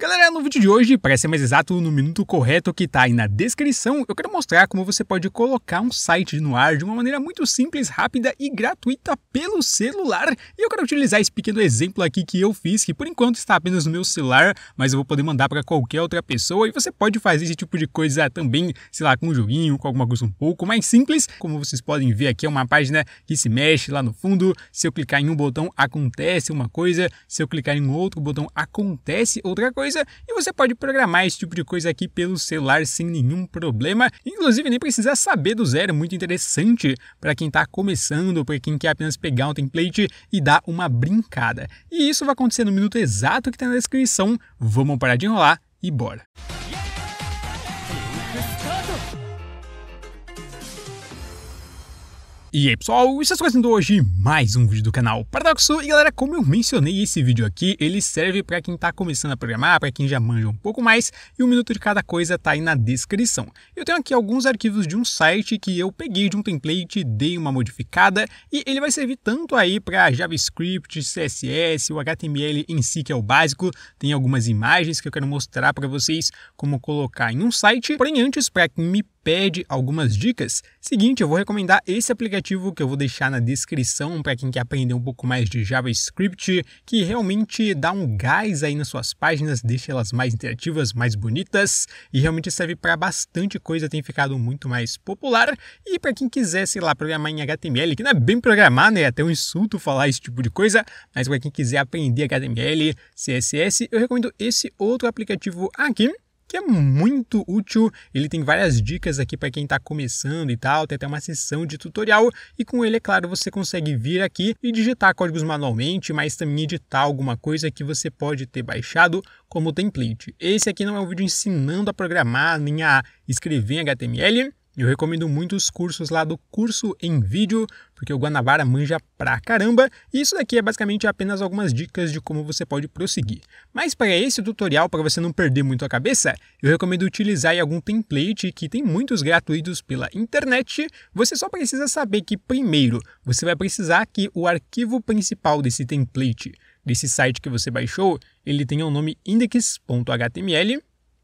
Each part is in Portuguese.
Galera, no vídeo de hoje, para ser mais exato, no minuto correto que está aí na descrição, eu quero mostrar como você pode colocar um site no ar de uma maneira muito simples, rápida e gratuita pelo celular. E eu quero utilizar esse pequeno exemplo aqui que eu fiz, que por enquanto está apenas no meu celular, mas eu vou poder mandar para qualquer outra pessoa e você pode fazer esse tipo de coisa também, sei lá, com um joguinho, com alguma coisa um pouco mais simples. Como vocês podem ver aqui, é uma página que se mexe lá no fundo. Se eu clicar em um botão, acontece uma coisa. Se eu clicar em outro botão, acontece outra coisa coisa e você pode programar esse tipo de coisa aqui pelo celular sem nenhum problema, inclusive nem precisar saber do zero, é muito interessante para quem está começando, para quem quer apenas pegar um template e dar uma brincada. E isso vai acontecer no minuto exato que está na descrição. Vamos parar de enrolar e bora! E aí pessoal, estamos é começando hoje mais um vídeo do canal Paradoxo E galera, como eu mencionei esse vídeo aqui, ele serve para quem está começando a programar, para quem já manja um pouco mais E um minuto de cada coisa tá aí na descrição Eu tenho aqui alguns arquivos de um site que eu peguei de um template, dei uma modificada E ele vai servir tanto aí para JavaScript, CSS, o HTML em si que é o básico Tem algumas imagens que eu quero mostrar para vocês como colocar em um site Porém antes, para quem me pede algumas dicas, seguinte, eu vou recomendar esse aplicativo que eu vou deixar na descrição para quem quer aprender um pouco mais de JavaScript, que realmente dá um gás aí nas suas páginas, deixa elas mais interativas, mais bonitas e realmente serve para bastante coisa, tem ficado muito mais popular. E para quem quiser, sei lá, programar em HTML, que não é bem programar, né? É até um insulto falar esse tipo de coisa, mas para quem quiser aprender HTML, CSS, eu recomendo esse outro aplicativo aqui que é muito útil. Ele tem várias dicas aqui para quem está começando e tal, tem até uma sessão de tutorial e com ele, é claro, você consegue vir aqui e digitar códigos manualmente, mas também editar alguma coisa que você pode ter baixado como template. Esse aqui não é um vídeo ensinando a programar nem a escrever em HTML, eu recomendo muito os cursos lá do curso em vídeo, porque o Guanabara manja pra caramba, e isso daqui é basicamente apenas algumas dicas de como você pode prosseguir. Mas para esse tutorial, para você não perder muito a cabeça, eu recomendo utilizar algum template que tem muitos gratuitos pela internet. Você só precisa saber que primeiro, você vai precisar que o arquivo principal desse template, desse site que você baixou, ele tenha o um nome index.html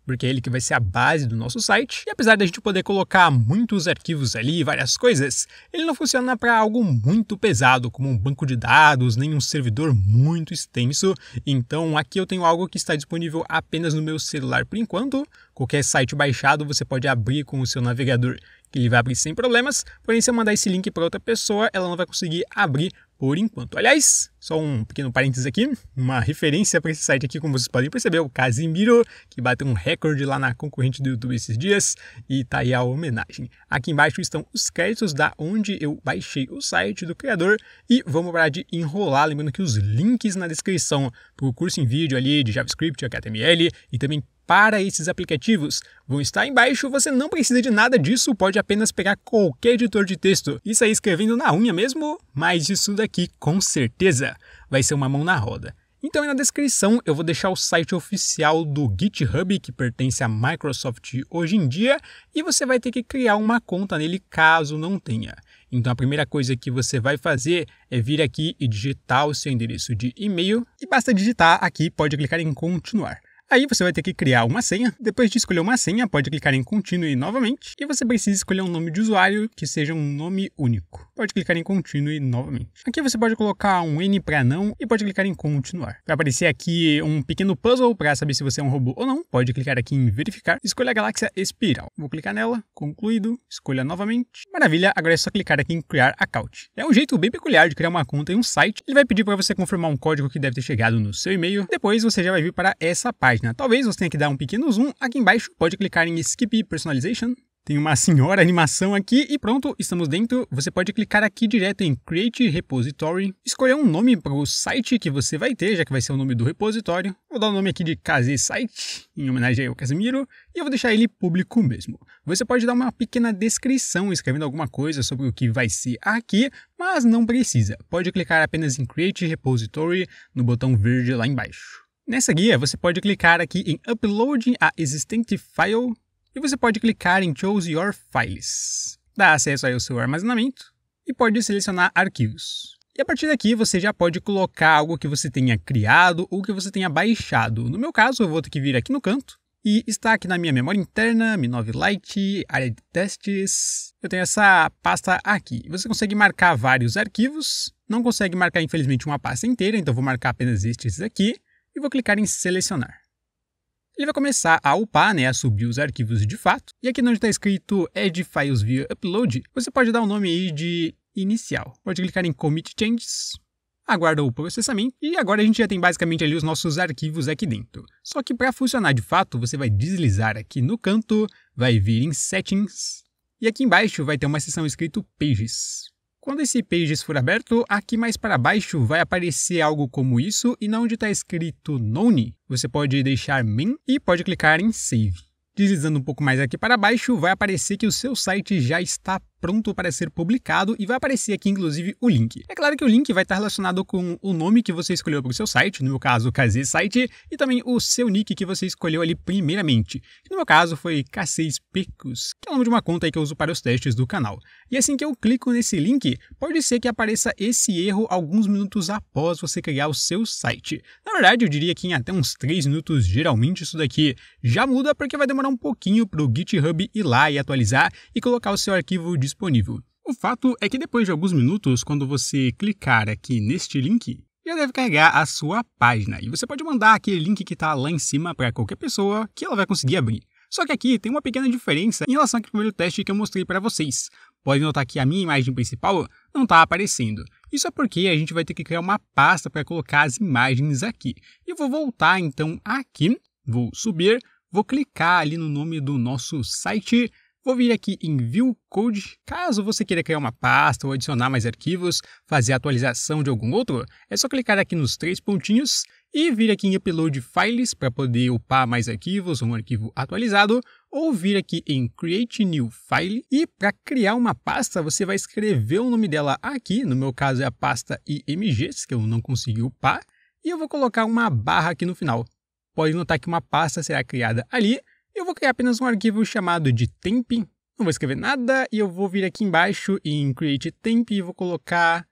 porque é ele que vai ser a base do nosso site. E apesar da gente poder colocar muitos arquivos ali, várias coisas, ele não funciona para algo muito pesado, como um banco de dados, nem um servidor muito extenso. Então aqui eu tenho algo que está disponível apenas no meu celular por enquanto. Qualquer site baixado você pode abrir com o seu navegador que ele vai abrir sem problemas, porém se eu mandar esse link para outra pessoa, ela não vai conseguir abrir por enquanto. Aliás, só um pequeno parênteses aqui, uma referência para esse site aqui, como vocês podem perceber, é o Casimiro, que bateu um recorde lá na concorrente do YouTube esses dias, e tá aí a homenagem. Aqui embaixo estão os créditos da onde eu baixei o site do criador, e vamos parar de enrolar, lembrando que os links na descrição para o curso em vídeo ali de JavaScript, HTML e também para esses aplicativos vão estar embaixo, você não precisa de nada disso, pode apenas pegar qualquer editor de texto e sair escrevendo na unha mesmo, mas isso daqui com certeza vai ser uma mão na roda. Então aí na descrição eu vou deixar o site oficial do GitHub, que pertence à Microsoft hoje em dia, e você vai ter que criar uma conta nele caso não tenha. Então a primeira coisa que você vai fazer é vir aqui e digitar o seu endereço de e-mail, e basta digitar aqui, pode clicar em continuar. Aí você vai ter que criar uma senha. Depois de escolher uma senha, pode clicar em Continue novamente. E você precisa escolher um nome de usuário que seja um nome único. Pode clicar em Continue novamente. Aqui você pode colocar um N para não e pode clicar em Continuar. Vai aparecer aqui um pequeno puzzle para saber se você é um robô ou não. Pode clicar aqui em Verificar. Escolha a galáxia espiral. Vou clicar nela. Concluído. Escolha novamente. Maravilha. Agora é só clicar aqui em Criar Account. É um jeito bem peculiar de criar uma conta em um site. Ele vai pedir para você confirmar um código que deve ter chegado no seu e-mail. Depois você já vai vir para essa página página. Talvez você tenha que dar um pequeno zoom. Aqui embaixo pode clicar em Skip Personalization. Tem uma senhora animação aqui e pronto, estamos dentro. Você pode clicar aqui direto em Create Repository, escolher um nome para o site que você vai ter, já que vai ser o nome do repositório. Vou dar o nome aqui de KZ Site, em homenagem ao Casimiro, e eu vou deixar ele público mesmo. Você pode dar uma pequena descrição escrevendo alguma coisa sobre o que vai ser aqui, mas não precisa. Pode clicar apenas em Create Repository no botão verde lá embaixo. Nessa guia, você pode clicar aqui em Uploading a existente file e você pode clicar em Choose Your Files. Dá acesso aí ao seu armazenamento e pode selecionar arquivos. E a partir daqui você já pode colocar algo que você tenha criado ou que você tenha baixado. No meu caso, eu vou ter que vir aqui no canto e está aqui na minha memória interna, Mi 9 Lite, área de testes. Eu tenho essa pasta aqui. Você consegue marcar vários arquivos, não consegue marcar infelizmente uma pasta inteira, então vou marcar apenas estes aqui e vou clicar em selecionar. Ele vai começar a upar, né, a subir os arquivos de fato. E aqui onde está escrito Add Files via Upload, você pode dar o um nome aí de inicial. Pode clicar em Commit Changes, aguarda o processamento e agora a gente já tem basicamente ali os nossos arquivos aqui dentro. Só que para funcionar de fato, você vai deslizar aqui no canto, vai vir em Settings e aqui embaixo vai ter uma seção escrito Pages. Quando esse pages for aberto, aqui mais para baixo vai aparecer algo como isso e na onde está escrito None, você pode deixar Min e pode clicar em Save. Deslizando um pouco mais aqui para baixo, vai aparecer que o seu site já está pronto para ser publicado e vai aparecer aqui inclusive o link. É claro que o link vai estar relacionado com o nome que você escolheu para o seu site, no meu caso KZ Site, e também o seu nick que você escolheu ali primeiramente. No meu caso foi K6 Pecos, que é o nome de uma conta que eu uso para os testes do canal. E assim que eu clico nesse link, pode ser que apareça esse erro alguns minutos após você criar o seu site. Na verdade, eu diria que em até uns 3 minutos geralmente isso daqui já muda porque vai demorar um pouquinho para o GitHub ir lá e atualizar e colocar o seu arquivo disponível disponível. O fato é que depois de alguns minutos, quando você clicar aqui neste link, já deve carregar a sua página e você pode mandar aquele link que está lá em cima para qualquer pessoa que ela vai conseguir abrir. Só que aqui tem uma pequena diferença em relação ao primeiro teste que eu mostrei para vocês. Pode notar que a minha imagem principal não está aparecendo. Isso é porque a gente vai ter que criar uma pasta para colocar as imagens aqui. Eu vou voltar então aqui, vou subir, vou clicar ali no nome do nosso site Vou vir aqui em View Code. Caso você queira criar uma pasta ou adicionar mais arquivos, fazer a atualização de algum outro, é só clicar aqui nos três pontinhos e vir aqui em Upload Files para poder upar mais arquivos, um arquivo atualizado, ou vir aqui em Create New File e para criar uma pasta você vai escrever o nome dela aqui, no meu caso é a pasta IMGs, que eu não consegui upar, e eu vou colocar uma barra aqui no final. Pode notar que uma pasta será criada ali eu vou criar apenas um arquivo chamado de temp, não vou escrever nada e eu vou vir aqui embaixo em create temp e vou colocar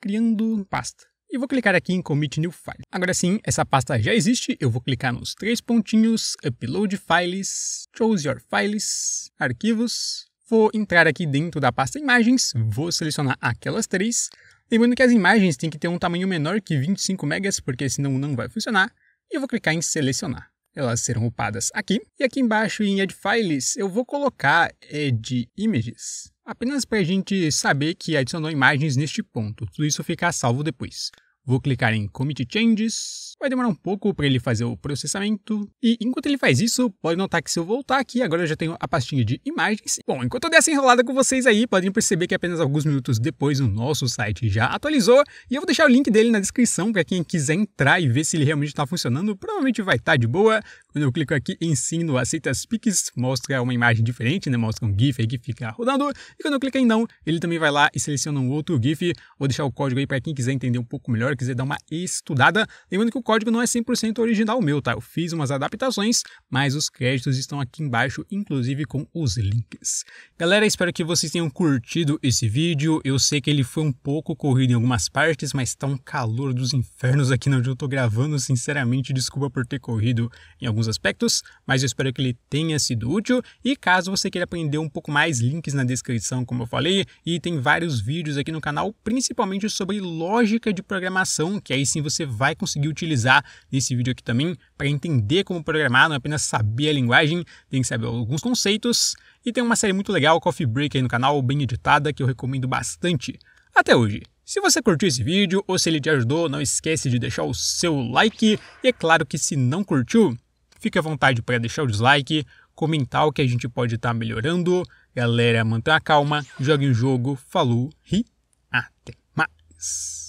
criando pasta. E vou clicar aqui em commit new file. Agora sim, essa pasta já existe, eu vou clicar nos três pontinhos, upload files, choose your files, arquivos. Vou entrar aqui dentro da pasta imagens, vou selecionar aquelas três. Lembrando que as imagens têm que ter um tamanho menor que 25 MB, porque senão não vai funcionar. E eu vou clicar em selecionar elas serão upadas aqui. E aqui embaixo em Add Files eu vou colocar Add Images, apenas para a gente saber que adicionou imagens neste ponto. Tudo isso fica salvo depois. Vou clicar em Commit Changes, vai demorar um pouco para ele fazer o processamento. E enquanto ele faz isso, pode notar que se eu voltar aqui, agora eu já tenho a pastinha de imagens. Bom, enquanto eu der essa enrolada com vocês aí, podem perceber que apenas alguns minutos depois o nosso site já atualizou. E eu vou deixar o link dele na descrição para quem quiser entrar e ver se ele realmente está funcionando. Provavelmente vai estar tá de boa. Quando eu clico aqui em Sim Aceita as Pics, mostra uma imagem diferente, né? mostra um GIF aí que fica rodando. E quando eu clico em Não, ele também vai lá e seleciona um outro GIF. Vou deixar o código aí para quem quiser entender um pouco melhor quiser dar uma estudada. Lembrando que o código não é 100% original meu, tá? Eu fiz umas adaptações, mas os créditos estão aqui embaixo, inclusive com os links. Galera, espero que vocês tenham curtido esse vídeo. Eu sei que ele foi um pouco corrido em algumas partes, mas tá um calor dos infernos aqui onde eu tô gravando. Sinceramente, desculpa por ter corrido em alguns aspectos, mas eu espero que ele tenha sido útil. E caso você queira aprender um pouco mais, links na descrição, como eu falei, e tem vários vídeos aqui no canal, principalmente sobre lógica de programação programação, que aí sim você vai conseguir utilizar nesse vídeo aqui também para entender como programar, não é apenas saber a linguagem, tem que saber alguns conceitos. E tem uma série muito legal, Coffee Break, aí no canal, bem editada, que eu recomendo bastante. Até hoje! Se você curtiu esse vídeo ou se ele te ajudou, não esquece de deixar o seu like. E é claro que se não curtiu, fique à vontade para deixar o dislike, comentar o que a gente pode estar tá melhorando. Galera, mantenha a calma, jogue o jogo, falou, ri, até mais.